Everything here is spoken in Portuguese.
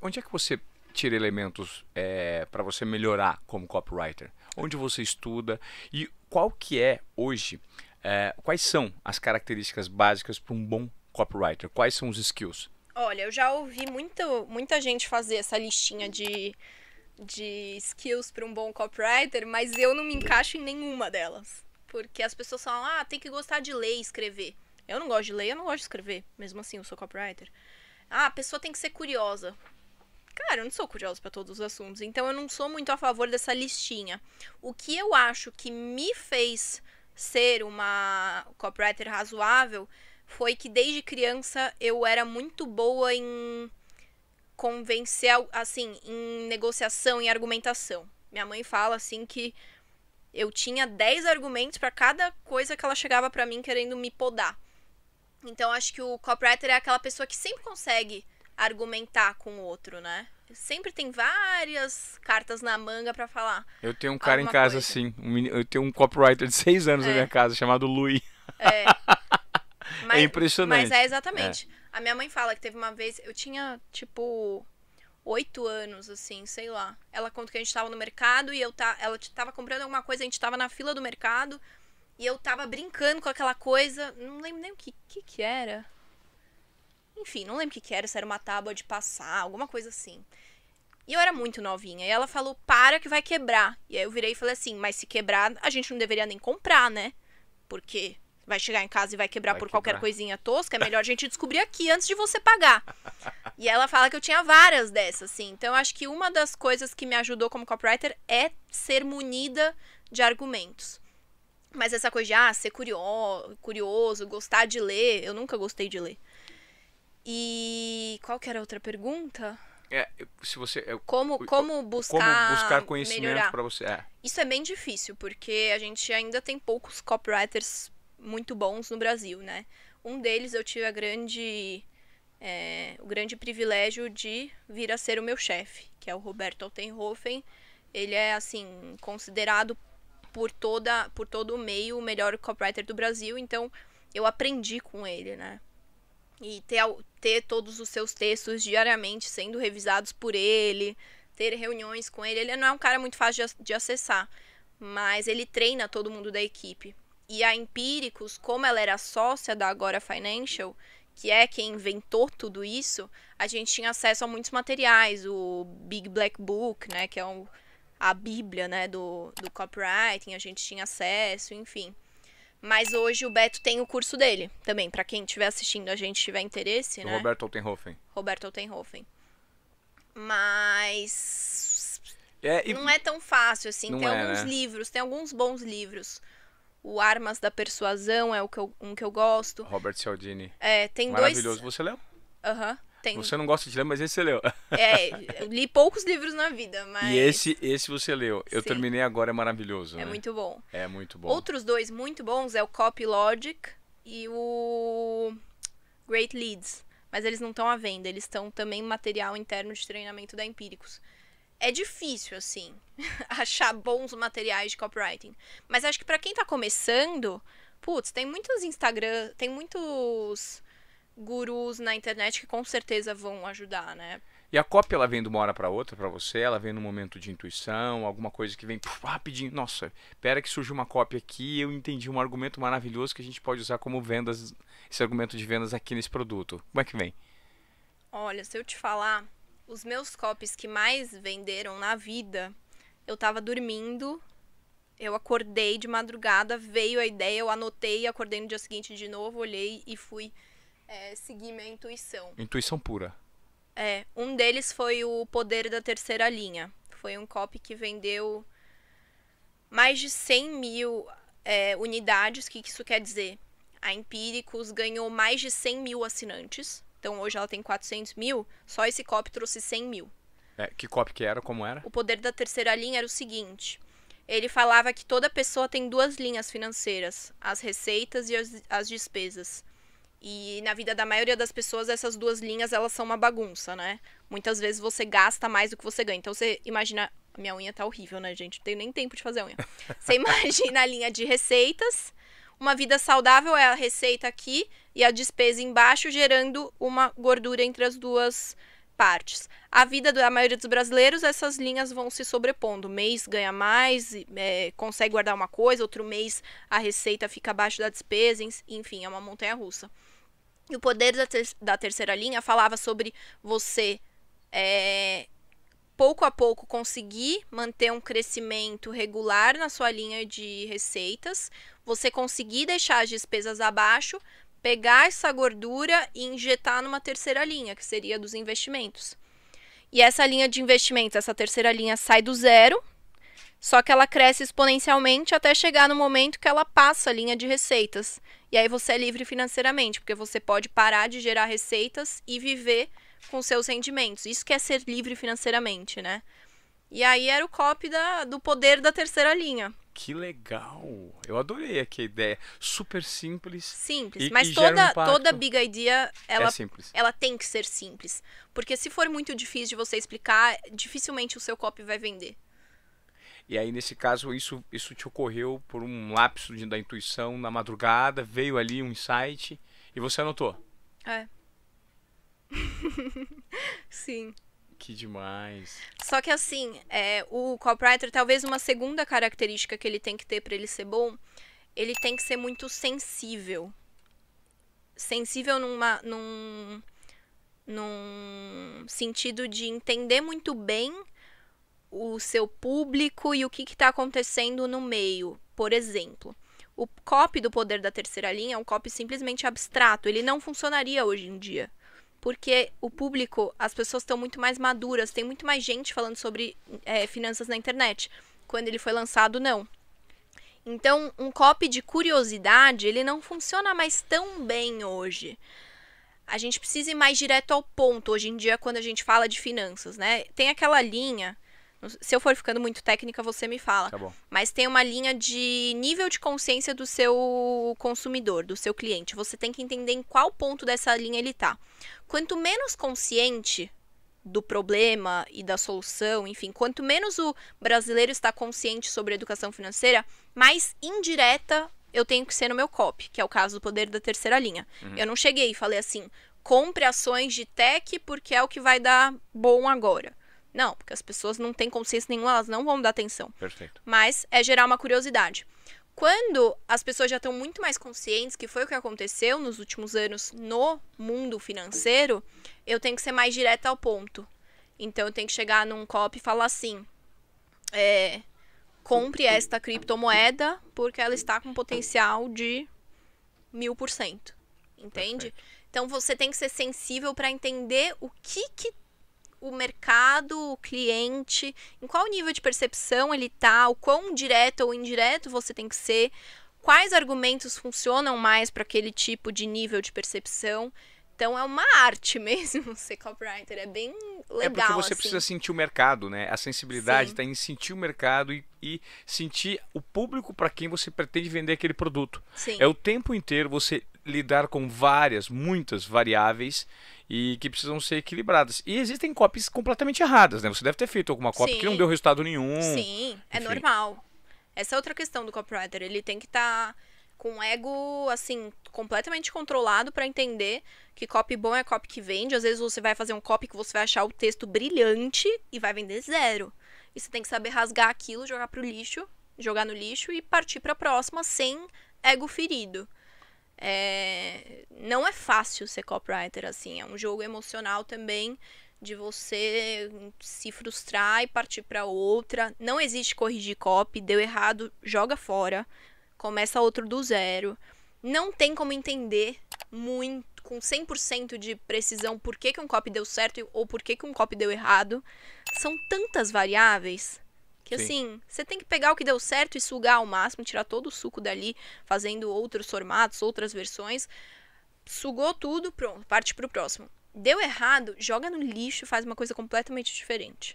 onde é que você tira elementos é, para você melhorar como copywriter? Onde você estuda e qual que é hoje, é, quais são as características básicas para um bom copywriter? Quais são os skills? Olha, eu já ouvi muito, muita gente fazer essa listinha de, de skills para um bom copywriter, mas eu não me encaixo em nenhuma delas. Porque as pessoas falam, ah, tem que gostar de ler e escrever. Eu não gosto de ler, eu não gosto de escrever. Mesmo assim, eu sou copywriter. Ah, a pessoa tem que ser curiosa. Cara, eu não sou curiosa para todos os assuntos, então eu não sou muito a favor dessa listinha. O que eu acho que me fez ser uma copywriter razoável foi que desde criança eu era muito boa em convencer, assim, em negociação, em argumentação. Minha mãe fala assim que eu tinha 10 argumentos para cada coisa que ela chegava para mim querendo me podar. Então acho que o copywriter é aquela pessoa que sempre consegue argumentar com o outro, né? Sempre tem várias cartas na manga para falar. Eu tenho um cara em casa coisa. assim, um, eu tenho um copywriter de seis anos é. na minha casa chamado Lui. É. Mas, é impressionante. Mas é, é. exatamente. É. A minha mãe fala que teve uma vez, eu tinha tipo oito anos, assim, sei lá. Ela conta que a gente tava no mercado e eu tá, ela tava comprando alguma coisa, a gente tava na fila do mercado e eu tava brincando com aquela coisa, não lembro nem o que, que, que era. Enfim, não lembro o que, era, se era uma tábua de passar, alguma coisa assim. E eu era muito novinha. E ela falou: para que vai quebrar. E aí eu virei e falei assim: mas se quebrar, a gente não deveria nem comprar, né? Porque vai chegar em casa e vai quebrar vai por quebrar. qualquer coisinha tosca, é melhor a gente descobrir aqui antes de você pagar. e ela fala que eu tinha várias dessas, assim. Então eu acho que uma das coisas que me ajudou como copywriter é ser munida de argumentos. Mas essa coisa de ah, ser curioso, curioso, gostar de ler, eu nunca gostei de ler. E qual que era a outra pergunta? É, se você é, como como buscar como buscar conhecimento para você. É. Isso é bem difícil porque a gente ainda tem poucos copywriters muito bons no Brasil, né? Um deles eu tive a grande é, o grande privilégio de vir a ser o meu chefe, que é o Roberto Altenhofen. Ele é assim considerado por toda por todo o meio o melhor copywriter do Brasil, então eu aprendi com ele, né? e ter, ter todos os seus textos diariamente sendo revisados por ele, ter reuniões com ele. Ele não é um cara muito fácil de, de acessar, mas ele treina todo mundo da equipe. E a Empíricos, como ela era sócia da Agora Financial, que é quem inventou tudo isso, a gente tinha acesso a muitos materiais, o Big Black Book, né, que é um, a bíblia, né, do, do copywriting, a gente tinha acesso, enfim. Mas hoje o Beto tem o curso dele também, para quem estiver assistindo, a gente tiver interesse, do né? Roberto Altenhofen. Roberto Altenhofen. Mas É, e- não é tão fácil assim. Não tem é, alguns né? livros, tem alguns bons livros. O Armas da Persuasão é o que eu- um que eu gosto. Robert Cialdini. É, tem dois. Maravilhoso. Você leu? Aham. Tem... Você não gosta de ler, mas esse você leu. É, eu li poucos livros na vida, mas. E esse, esse você leu. Eu Sim. terminei agora, é maravilhoso. É né? muito bom. É muito bom. Outros dois muito bons é o Copy Logic e o Great Leads. Mas eles não estão à venda, eles estão também material interno de treinamento da Empíricos. É difícil, assim, achar bons materiais de copywriting. Mas acho que para quem tá começando, putz, tem muitos Instagram, tem muitos gurus na internet que com certeza vão ajudar, né? E a cópia, ela vem de uma hora para outra para você, ela vem num momento de intuição, alguma coisa que vem puf, rapidinho. Nossa, espera que surge uma cópia aqui eu entendi um argumento maravilhoso que a gente pode usar como vendas, esse argumento de vendas aqui nesse produto. Como é que vem? Olha, se eu te falar, os meus copies que mais venderam na vida, eu tava dormindo, eu acordei de madrugada, veio a ideia, eu anotei, acordei no dia seguinte de novo, olhei e fui é, seguir minha intuição. Intuição pura. É, um deles foi o Poder da Terceira Linha. Foi um copy que vendeu mais de 100 mil é, unidades. O que isso quer dizer? A Empíricos ganhou mais de 100 mil assinantes. Então hoje ela tem 400 mil. Só esse copy trouxe 100 mil. É, que copy que era? Como era? O Poder da Terceira Linha era o seguinte. Ele falava que toda pessoa tem duas linhas financeiras: as receitas e as, as despesas. E na vida da maioria das pessoas, essas duas linhas, elas são uma bagunça, né? Muitas vezes você gasta mais do que você ganha. Então você imagina... Minha unha tá horrível, né, gente? Não tenho nem tempo de fazer unha. Você imagina a linha de receitas. Uma vida saudável é a receita aqui e a despesa embaixo, gerando uma gordura entre as duas partes. A vida da maioria dos brasileiros, essas linhas vão se sobrepondo. Mês ganha mais, é, consegue guardar uma coisa, outro mês a receita fica abaixo da despesa, enfim, é uma montanha russa. E o poder da, ter da terceira linha falava sobre você é, pouco a pouco conseguir manter um crescimento regular na sua linha de receitas, você conseguir deixar as despesas abaixo, pegar essa gordura e injetar numa terceira linha, que seria dos investimentos. E essa linha de investimentos, essa terceira linha sai do zero, só que ela cresce exponencialmente até chegar no momento que ela passa a linha de receitas. E aí você é livre financeiramente, porque você pode parar de gerar receitas e viver com seus rendimentos. Isso quer é ser livre financeiramente, né? E aí era o copy da, do poder da terceira linha. Que legal! Eu adorei aqui a ideia. Super simples. Simples, e, mas e toda, um toda big idea é ela, é ela tem que ser simples. Porque se for muito difícil de você explicar, dificilmente o seu copy vai vender. E aí, nesse caso, isso, isso te ocorreu por um lapso de, da intuição na madrugada, veio ali um insight e você anotou. É. Sim. Que demais. Só que assim, é, o copywriter, talvez uma segunda característica que ele tem que ter para ele ser bom, ele tem que ser muito sensível. Sensível numa, num, num sentido de entender muito bem o seu público e o que está acontecendo no meio. Por exemplo, o copo do poder da terceira linha é um copo simplesmente abstrato, ele não funcionaria hoje em dia. Porque o público, as pessoas estão muito mais maduras, tem muito mais gente falando sobre é, finanças na internet. Quando ele foi lançado, não. Então, um copo de curiosidade, ele não funciona mais tão bem hoje. A gente precisa ir mais direto ao ponto hoje em dia quando a gente fala de finanças, né? Tem aquela linha se eu for ficando muito técnica, você me fala. Tá bom. Mas tem uma linha de nível de consciência do seu consumidor, do seu cliente. Você tem que entender em qual ponto dessa linha ele tá. Quanto menos consciente do problema e da solução, enfim, quanto menos o brasileiro está consciente sobre educação financeira, mais indireta eu tenho que ser no meu COP, que é o caso do poder da terceira linha. Uhum. Eu não cheguei e falei assim: compre ações de tech porque é o que vai dar bom agora. Não, porque as pessoas não têm consciência nenhuma, elas não vão dar atenção. Perfeito. Mas é gerar uma curiosidade. Quando as pessoas já estão muito mais conscientes que foi o que aconteceu nos últimos anos no mundo financeiro, eu tenho que ser mais direta ao ponto. Então eu tenho que chegar num copo e falar assim: é, compre esta criptomoeda porque ela está com potencial de mil por cento. Entende? Perfeito. Então você tem que ser sensível para entender o que, que o mercado, o cliente, em qual nível de percepção ele está, o quão direto ou indireto você tem que ser, quais argumentos funcionam mais para aquele tipo de nível de percepção. Então é uma arte mesmo ser copywriter, é bem legal. É porque você assim. precisa sentir o mercado, né? A sensibilidade está em sentir o mercado e, e sentir o público para quem você pretende vender aquele produto. Sim. É o tempo inteiro você lidar com várias, muitas variáveis e que precisam ser equilibradas. E existem copies completamente erradas, né? Você deve ter feito alguma cópia Sim. que não deu resultado nenhum. Sim, é enfim. é normal. Essa é outra questão do copywriter, ele tem que estar tá com o ego assim completamente controlado para entender que copy bom é copy que vende. Às vezes você vai fazer um copy que você vai achar o texto brilhante e vai vender zero. E você tem que saber rasgar aquilo, jogar pro lixo, jogar no lixo e partir para a próxima sem ego ferido. É... Não é fácil ser copywriter assim. É um jogo emocional também de você se frustrar e partir para outra. Não existe corrigir copy, deu errado, joga fora, começa outro do zero. Não tem como entender muito com 100% de precisão por que, que um copy deu certo ou por que, que um copy deu errado. São tantas variáveis que Sim. assim, você tem que pegar o que deu certo e sugar ao máximo, tirar todo o suco dali, fazendo outros formatos, outras versões. Sugou tudo, pronto, parte pro próximo. Deu errado, joga no lixo, faz uma coisa completamente diferente.